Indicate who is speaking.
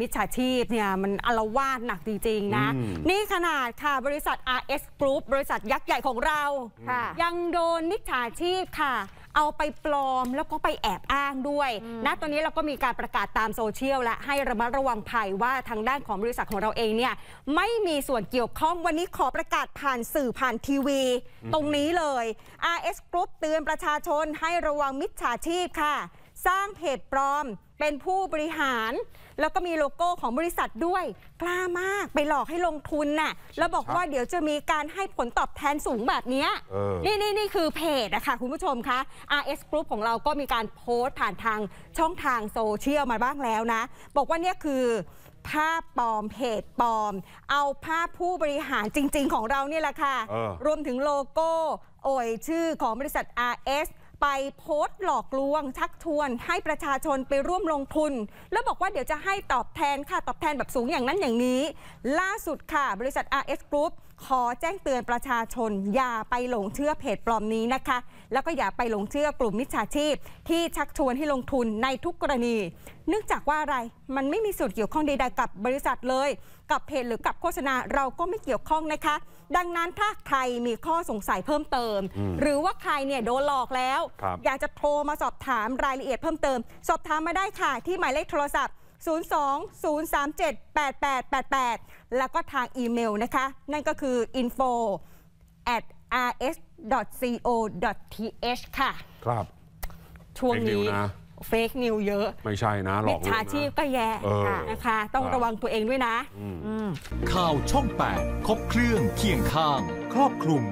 Speaker 1: มิจฉาชีพเนี่ยมันอลวาดหนักจริงๆนะ นี่ขนาดค่ะบริษัท RS Group บริษัทยักษ์ใหญ่ของเรา ยังโดน มิจฉาชีพค่ะ เอาไปปลอมแล้วก็ไปแอบอ้างด้วยนะตอนนี้เราก็มีการประกาศตามโซเชียลและให้ระมัดระวังภัยว่าทางด้านของบริษัทของเราเองเนี่ยไม่มีส่วนเกี่ยวข้องวันนี้ขอประกาศผ่านสื่อผ่านทีวี ตรงนี้เลย RS Group เตือนประชาชนให้ระวังมิจฉาชีพค่ะ สร้างเพจปลอมเป็นผู้บริหารแล้วก็มีโลโก้ของบริษัทด้วยกล้ามากไปหลอกให้ลงทุนน่ะแล้วบอกว่าเดี๋ยวจะมีการให้ผลตอบแทนสูงแบบนี้นี่นี่นี่คือเพจนะคะคุณผู้ชมคะ RS Group ของเราก็มีการโพสต์ผ่านทางช่องทางโซเชียลมาบ้างแล้วนะ บอกว่านี่คือภาพปลอมเพจปลอม เอาภาพผู้บริหารจริง ๆของเราเนี่ยแหละค่ะรวมถึงโลโก้โอยชื่อของบริษัท RS ไปโพสต์ หลอกลวง ชักชวน ให้ประชาชนไปร่วมลงทุน แล้วบอกว่าเดี๋ยวจะให้ตอบแทนค่ะ ตอบแทนแบบสูงอย่างนั้นอย่างนี้ ล่าสุดค่ะบริษัท RS Group ขอ แจ้งเตือนประชาชน อย่าไปหลงเชื่อเพจปลอมนี้นะคะ แล้วก็อย่าไปหลงเชื่อกลุ่มมิจฉาชีพที่ชักชวนให้ลงทุนในทุก กรณี เนื่องจากว่าอะไร มันไม่มีส่วนเกี่ยวข้องใดๆ กับบริษัทเลยกับเพจหรือกับโฆษณา เราก็ไม่เกี่ยวข้องนะคะ ดังนั้น ถ้าใครมีข้อสงสัยเพิ่มเติมหรือว่าใครเนี่ยโดนหลอกแล้ว อยากจะโทรมาสอบถามรายละเอียดเพิ่มเติมสอบถามมาได้ค่ะที่หมายเลขโทรศัพท์02-037-8888 แล้วก็ทางอีเมลนะคะ นั่นก็คือ info at rs.co.th ค่ะ ครับ ช่วงนี้เฟกนิวเยอะ ไม่ใช่นะหลอกลวงนะชาชีพก็แย่นะคะต้องระวังตัวเองด้วยนะ ข่าวช่อง 8 ครบเครื่องเคียงข้าง ครอบคลุม